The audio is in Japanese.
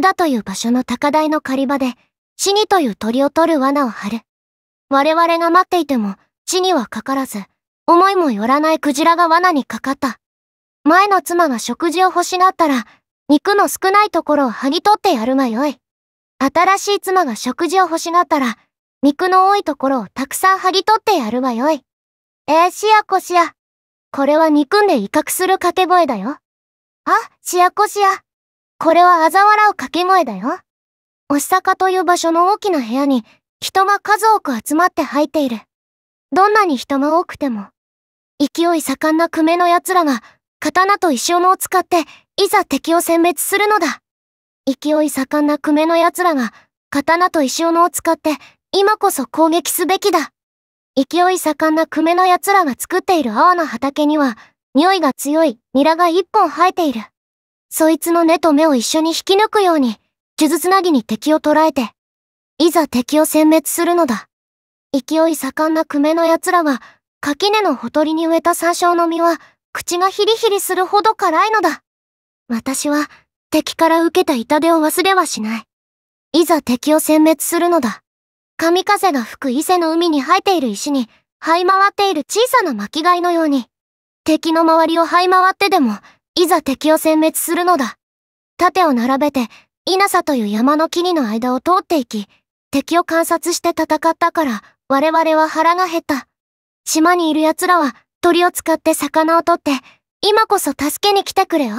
田という場所の高台の狩り場で、死にという鳥を取る罠を張る。我々が待っていても、地にはかからず、思いもよらないクジラが罠にかかった。前の妻が食事を欲しがったら、肉の少ないところを剥ぎ取ってやるがよい。新しい妻が食事を欲しがったら、肉の多いところをたくさん剥ぎ取ってやるがよい。えー、しやこしや。これは憎んで威嚇する掛け声だよ。あ、しやこしや。これは嘲笑う掛け声だよ。おしさかという場所の大きな部屋に人が数多く集まって入っている。どんなに人が多くても、勢い盛んな久米の奴らが刀と石斧を使っていざ敵を選別するのだ。勢い盛んな久米の奴らが刀と石斧を使って今こそ攻撃すべきだ。勢い盛んな久米の奴らが作っている青の畑には、匂いが強いニラが一本生えている。そいつの根と目を一緒に引き抜くように、数珠つなぎに敵を捉えて、いざ敵を殲滅するのだ。勢い盛んな久米の奴らは、垣根のほとりに植えた山椒の実は、口がヒリヒリするほど辛いのだ。私は、敵から受けた痛手を忘れはしない。いざ敵を殲滅するのだ。神風が吹く伊勢の海に生えている石に、這い回っている小さな巻き貝のように、敵の周りを這い回ってでも、いざ敵を殲滅するのだ。盾を並べて、稲佐という山の木々の間を通っていき、敵を観察して戦ったから、我々は腹が減った。島にいる奴らは鳥を使って魚を取って、今こそ助けに来てくれよ。